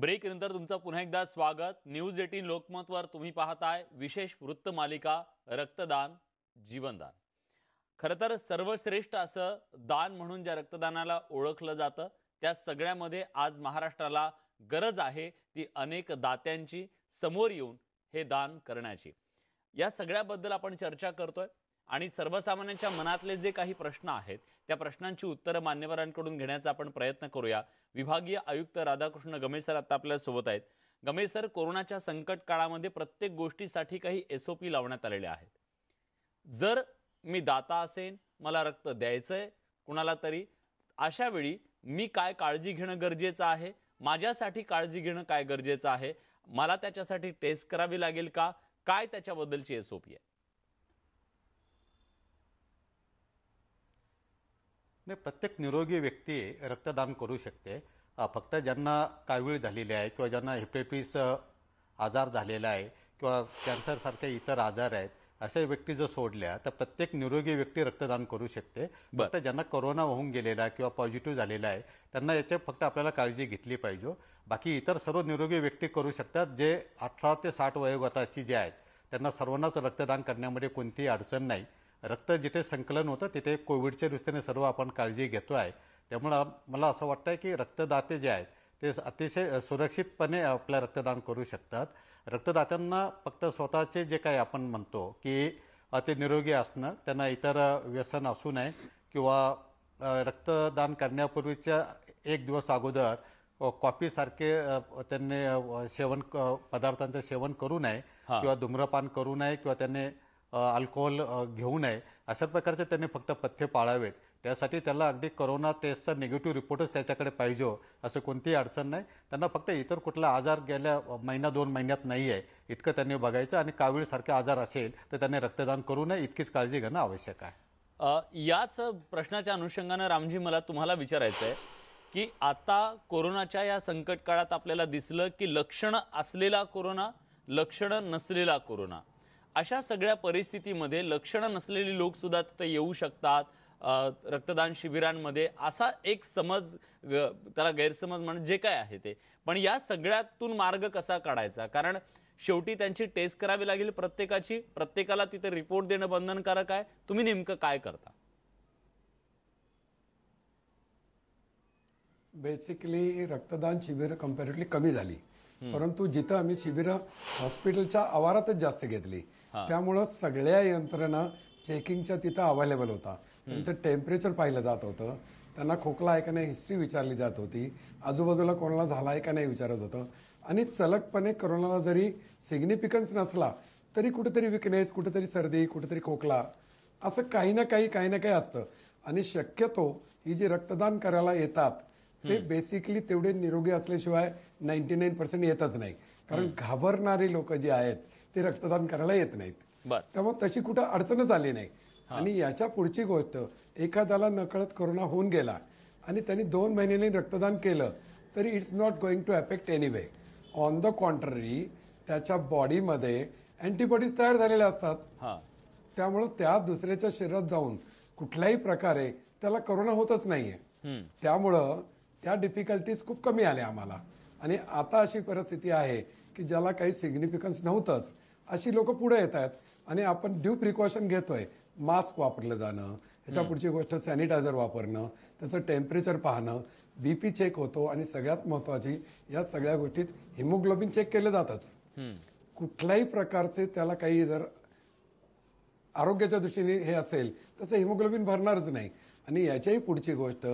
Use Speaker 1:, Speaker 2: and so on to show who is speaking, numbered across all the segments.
Speaker 1: Break नंतर तुमचं पुन्हा एकदा स्वागत न्यूज एटीन लोकमतवर तुम्ही पाहताय विशेष वृत्त मालिका रक्तदान जीवनदान खर तर सर्वश्रेष्ठ असं दान म्हणून ज्या रक्तदानाला ओळखलं जातं त्या सगळ्यामध्ये आज महाराष्ट्राला गरज आहे ती अनेक दात्यांची समोर येऊन हे दान करण्याची या सगळ्याबद्दल आपण चर्चा करतोय आणि सर्वसामान्यांच्या मनातले जे काही प्रश्न आहेत त्या प्रश्नांची उत्तरं मान्यवरांकडून घेण्याचा आपण प्रयत्न करूया विभागीय आयुक्त राधाकृष्ण गमेसर आता आपल्या सोबत आहेत गमेसर कोरोनाच्या संकट काळामध्ये प्रत्येक गोष्टीसाठी काही एस ओ पी लावण्यात आलेले आहेत जर मी दाता असेन मला रक्त द्यायचं आहे कुणाला तरी अशा वेळी मी काय काळजी घेणं गरजेचं आहे माझ्यासाठी काळजी घेणं काय गरजेचं आहे मला त्याच्यासाठी टेस्ट करावी लागेल का काय त्याच्याबद्दलची एसओपी आहे
Speaker 2: नाही प्रत्येक निरोगी व्यक्ती रक्तदान करू शकते फक्त ज्यांना कावीळ झालेली आहे किंवा ज्यांना हेपेटिस आजार झालेला आहे किंवा कॅन्सरसारखे इतर आजार आहेत अशा व्यक्ती जर सोडल्या तर प्रत्येक निरोगी व्यक्ती रक्तदान करू शकते फक्त ज्यांना कोरोना होऊन गेलेला किंवा पॉझिटिव्ह झालेला आहे त्यांना याच्यात फक्त आपल्याला काळजी घेतली पाहिजे हो. बाकी इतर सर्व निरोगी व्यक्ती करू शकतात जे अठरा ते साठ वयोगटाची जे आहेत त्यांना सर्वांनाच रक्तदान करण्यामध्ये कोणतीही अडचण नाही रक्त जिथे संकलन होतं तिथे कोविडच्या दृष्टीने सर्व आपण काळजी घेतो आहे त्यामुळं मला असं वाटतं आहे की रक्तदाते जे आहेत ते अतिशय सुरक्षितपणे आपल्या रक्तदान करू शकतात रक्तदात्यांना फक्त स्वतःचे जे काही आपण म्हणतो की अति निरोगी असणं त्यांना इतर व्यसन असू नये किंवा रक्तदान करण्यापूर्वीच्या एक दिवस अगोदर कॉफीसारखे त्यांनी सेवन पदार्थांचं सेवन करू नये किंवा धूम्रपान करू नये किंवा त्यांनी अल्कोहोल घेऊ नये अशा प्रकारचे त्यांनी फक्त पथ्य पाळावेत त्यासाठी त्याला अगदी करोना टेस्टचा निगेटिव्ह रिपोर्टच त्याच्याकडे पाहिजे हो, असं कोणतीही अडचण नाही त्यांना फक्त इतर कुठला आजार गेल्या महिना दोन महिन्यात नाही आहे इतकं त्यांनी बघायचं आणि कावीळसारखे आजार असेल तर त्यांनी रक्तदान करू नये इतकीच काळजी घेणं आवश्यक
Speaker 1: आहे याच प्रश्नाच्या अनुषंगानं रामजी मला तुम्हाला विचारायचं आहे की आता कोरोनाच्या या संकट काळात आपल्याला दिसलं की लक्षणं असलेला कोरोना लक्षणं नसलेला कोरोना अशा सगळ्या परिस्थितीमध्ये लक्षणं नसलेले लोक सुद्धा तिथे येऊ शकतात रक्तदान शिबिरांमध्ये असा एक समज त्याला गैरसमज म्हणजे जे काय आहे ते पण या सगळ्यातून मार्ग कसा काढायचा कारण शेवटी त्यांची टेस्ट करावी लागेल प्रत्येकाची प्रत्येकाला तिथे रिपोर्ट देणं बंधनकारक आहे तुम्ही नेमकं काय करता
Speaker 3: बेसिकली रक्तदान शिबिर कम्पेरेटिवली कमी झाली परंतु जिथं आम्ही शिबिरं हॉस्पिटलच्या आवारातच जास्त घेतली त्यामुळं सगळ्या यंत्रणा चेकिंगच्या तिथं अवेलेबल होता त्यांचं टेम्परेचर पाहिलं जात होतं त्यांना खोकला आहे का नाही हिस्ट्री विचारली जात होती आजूबाजूला कोणाला झाला आहे का नाही विचारत होतं आणि सलगपणे कोरोनाला जरी सिग्निफिकन्स नसला तरी कुठेतरी विकनेस कुठेतरी सर्दी कुठेतरी खोकला असं काही ना काही काही ना काही असतं आणि शक्यतो ही जी रक्तदान करायला येतात ते बेसिकली तेवढे निरोगी असल्याशिवाय नाईन्टी नाईन पर्सेंट येतच नाही कारण घाबरणारे लोक जे आहेत ते रक्तदान करायला येत नाहीत त्यामुळे तशी कुठं अडचणच आली नाही आणि याच्या पुढची गोष्ट एखाद्याला नकळत कोरोना होऊन गेला आणि त्यांनी दोन महिन्यांनी रक्तदान केलं तरी it's not going to affect any on the contrary त्याच्या बॉडीमध्ये अँटीबॉडीज तयार झालेल्या असतात त्यामुळं त्या दुसऱ्याच्या शरीरात जाऊन कुठल्याही प्रकारे त्याला करोना होतच नाहीये त्यामुळं त्या डिफिकल्टीज खूप कमी आल्या आम्हाला आणि आता अशी परिस्थिती आहे की ज्याला काही सिग्निफिकन्स नव्हतंच अशी लोक पुढे येत आहेत आणि आपण ड्यू प्रिकॉशन घेतोय मास्क वापरलं जाणं त्याच्या पुढची गोष्ट सॅनिटायझर वापरणं त्याचं टेम्परेचर पाहणं बीपी चेक होतो आणि सगळ्यात महत्वाची या सगळ्या गोष्टीत हिमोग्लोबिन चेक केलं जातच कुठल्याही प्रकारचे त्याला काही जर आरोग्याच्या दृष्टीने हे असेल तसं हिमोग्लोबिन भरणारच नाही आणि याच्याही पुढची गोष्ट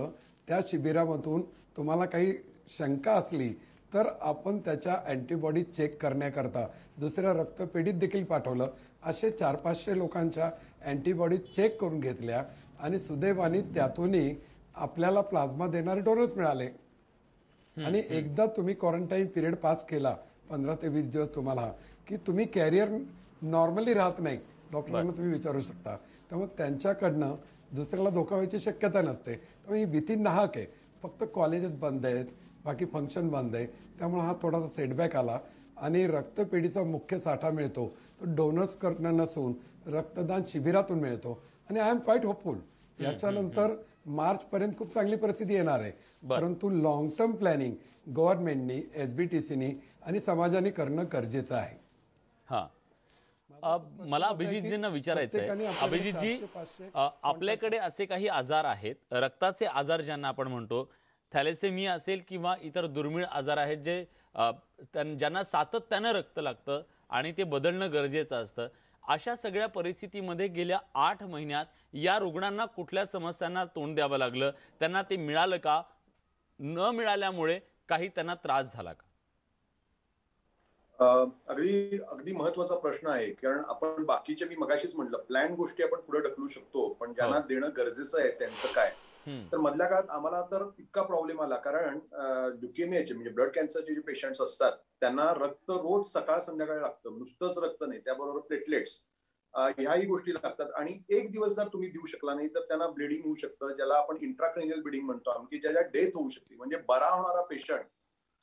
Speaker 3: त्या शिबिरामधून तुम्हाला काही शंका असली तर आपण त्याच्या अँटीबॉडी चेक करण्याकरता दुसऱ्या रक्तपेढीत देखील पाठवलं असे चार पाचशे लोकांच्या अँटीबॉडी चेक करून घेतल्या आणि सुदैवाने त्यातूनही आपल्याला प्लाझ्मा देणारे डोनर्स मिळाले आणि एकदा तुम्ही क्वारंटाईन पिरियड पास केला पंधरा ते वीस दिवस तुम्हाला की तुम्ही कॅरियर नॉर्मली राहत नाही डॉक्टरांना तुम्ही विचारू शकता त्यामुळे त्यांच्याकडनं दुसऱ्याला धोका व्हायची शक्यता नसते त्यामुळे ही भीती नाहक आहे फक्त कॉलेजेस बंद आहेत बाकी फंक्शन बंद आहे त्यामुळे हा थोडासा सेटबॅक आला आणि रक्तपेढीचा मुख्य साठा मिळतो तो डोनर्स करणं नसून रक्तदान शिबिरातून मिळतो आणि आय एम क्वाईट होपफुल याच्यानंतर मार्चपर्यंत खूप चांगली परिस्थिती येणार आहे परंतु लॉंग टर्म प्लॅनिंग गव्हर्नमेंटनी एसबीटीसीनी आणि समाजाने करणं गरजेचं आहे
Speaker 1: हां मला अभिजितजींना विचारायचं आहे अभिजितजी आपल्याकडे असे काही आजार आहेत रक्ताचे आजार ज्यांना आपण म्हणतो थॅलेसेमिया असेल किंवा इतर दुर्मिळ आजार आहेत जे ज्यांना सातत्यानं रक्त लागतं आणि ते बदलणं गरजेचं असतं अशा सगळ्या परिस्थितीमध्ये गेल्या आठ महिन्यात या रुग्णांना कुठल्या समस्यांना तोंड द्यावं लागलं त्यांना ते मिळालं का न मिळाल्यामुळे काही त्यांना त्रास झाला का
Speaker 4: अगदी अगदी महत्वाचा प्रश्न आहे कारण आपण बाकीचे मी मगाशीच म्हटलं प्लॅन गोष्टी आपण पुढे ढकलू शकतो पण हो. ज्यांना देणं गरजेचं आहे त्यांचं काय तर मधल्या काळात आम्हाला तर इतका प्रॉब्लेम आला कारण ल्युकेमियाचे म्हणजे ब्लड कॅन्सरचे जे पेशंट्स असतात त्यांना रक्त रोज सकाळ संध्याकाळी लागतं नुसतंच रक्त नाही त्याबरोबर प्लेटलेट्स ह्याही गोष्टी लागतात आणि एक दिवस जर तुम्ही देऊ शकला नाही तर त्यांना ब्लिडिंग होऊ शकतं ज्याला आपण इंट्राक्रिनियल ब्लिडिंग म्हणतो की ज्याच्या डेथ होऊ शकते म्हणजे बरा होणारा पेशंट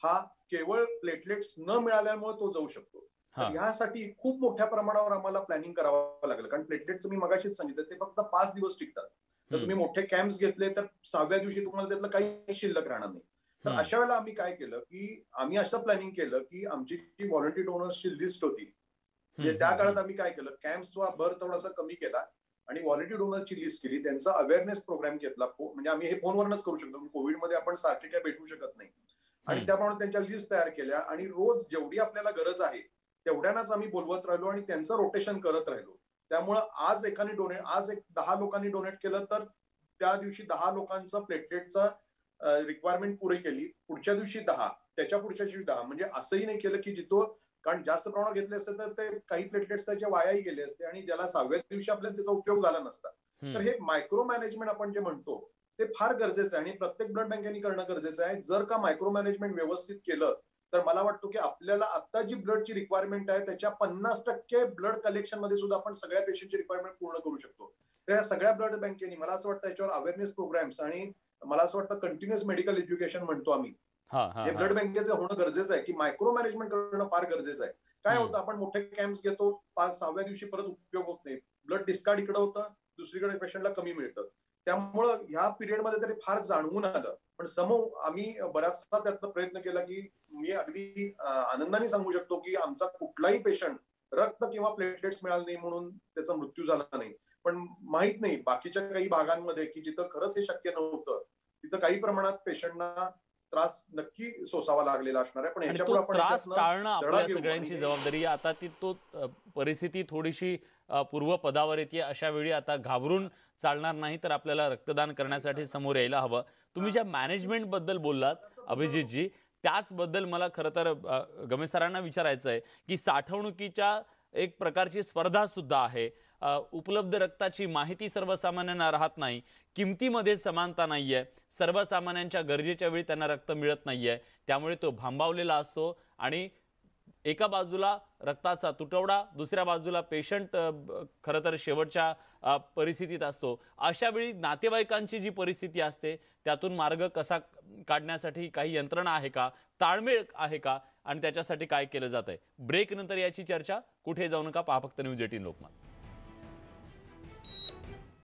Speaker 4: हा केवळ प्लेटलेट्स न मिळाल्यामुळे तो जाऊ शकतो यासाठी खूप मोठ्या प्रमाणावर आम्हाला प्लॅनिंग करावं लागलं कारण प्लेटलेट्स मी मगाशीच सांगितलं ते फक्त पाच दिवस टिकतात तर तुम्ही मोठे कॅम्प्स घेतले तर सहाव्या दिवशी तुम्हाला त्यातलं काही शिल्लक राहणार नाही तर अशा वेळेला आम्ही काय केलं की आम्ही असं प्लॅनिंग केलं की आमची जी व्हॉलंटियर डोनर्सची लिस्ट होती म्हणजे त्या काळात आम्ही काय केलं कॅम्प भर थोडासा कमी केला आणि व्हॉलंटियर डोनरची लिस्ट केली त्यांचा अवेअरनेस प्रोग्राम घेतला म्हणजे आम्ही हे फोनवरच करू शकतो कोविडमध्ये आपण सारखे काय भेटू शकत नाही आणि त्याप्रमाणे त्यांच्या लिस्ट तयार केल्या आणि रोज जेवढी आपल्याला गरज आहे तेवढ्यानाच आम्ही बोलवत राहिलो आणि त्यांचं रोटेशन करत राहिलो त्यामुळं आज एकाने डोनेट आज एक दहा लोकांनी डोनेट केलं तर त्या दिवशी दहा लोकांचं प्लेटलेटचं रिक्वायरमेंट पुरे केली पुढच्या दिवशी दहा त्याच्या पुढच्या दिवशी दहा म्हणजे असंही नाही केलं की जितो कारण जास्त प्रमाणात घेतले असते तर ते काही प्लेटलेट्स त्याचे वायाही गेले असते आणि ज्याला सहाव्या दिवशी आपल्याला त्याचा उपयोग झाला नसता तर हे मायक्रो मॅनेजमेंट आपण जे म्हणतो ते फार गरजेचं आहे आणि प्रत्येक ब्लड बँकेने करणं गरजेचं आहे जर का मायक्रो मॅनेजमेंट व्यवस्थित केलं तर मला वाटतो की आपल्याला आता जी ब्लडची रिक्वायरमेंट आहे त्याच्या पन्नास टक्के ब्लड कलेक्शन मध्ये सुद्धा आपण सगळ्या पेशंटची रिक्वायरमेंट पूर्ण करू शकतो तर या सगळ्या ब्लड बँकेनी मला असं वाटतं याच्यावर अवेअरनेस प्रोग्राम्स आणि मला असं वाटतं कंटिन्युअस मेडिकल एज्युकेशन म्हणतो आम्ही हे ब्लड बँकेचं होणं गरजेचं आहे की मायक्रो मॅनेजमेंट करणं फार गरजेचं आहे काय होतं आपण मोठे कॅम्प्स घेतो पाच सहाव्या दिवशी परत उपयोग होत नाही ब्लड डिस्कार्ड इकडे होतं दुसरीकडे पेशंटला कमी मिळतं त्यामुळं ह्या पिरियडमध्ये तरी फार जाणवून आलं पण समूह आम्ही बऱ्याचदा त्यातनं प्रयत्न केला की मी अगदी आनंदाने सांगू शकतो की आमचा कुठलाही पेशंट रक्त किंवा प्लेटलेट्स मिळाले नाही म्हणून त्याचा मृत्यू झाला नाही पण माहीत नाही बाकीच्या काही भागांमध्ये की जिथं खरंच हे शक्य नव्हतं तिथं काही प्रमाणात पेशंटना त्रास नक्की सोसावा लागलेला असणार आहे पण आपण त्रास टाळणं आपल्या सगळ्यांची
Speaker 1: जबाबदारी आता ती तो परिस्थिती थोडीशी पूर्वपदावर येते अशा वेळी आता घाबरून चालणार नाही तर आपल्याला रक्तदान करण्यासाठी समोर यायला हवं तुम्ही ज्या मॅनेजमेंट बद्दल बोललात अभिजितजी त्याचबद्दल मला खरं तर गमेसरांना विचारायचं आहे की साठवणुकीच्या एक प्रकारची स्पर्धा सुद्धा आहे उपलब्ध रक्ताची माहिती सर्वसामान्यांना राहत नाही किमतीमध्ये समानता नाही आहे सर्वसामान्यांच्या गरजेच्या वेळी त्यांना रक्त मिळत नाही आहे त्यामुळे तो भांबावलेला असतो आणि एका बाजूला रक्ताचा तुटवडा दुसऱ्या बाजूला पेशंट खरं तर शेवटच्या परिस्थितीत असतो अशा वेळी नातेवाईकांची जी परिस्थिती असते त्यातून मार्ग कसा काढण्यासाठी काही यंत्रणा आहे का ताळमेळ आहे का आणि त्याच्यासाठी काय केलं जात आहे नंतर याची चर्चा कुठे जाऊ नका पहा फक्त न्यूज एटीन लोकमत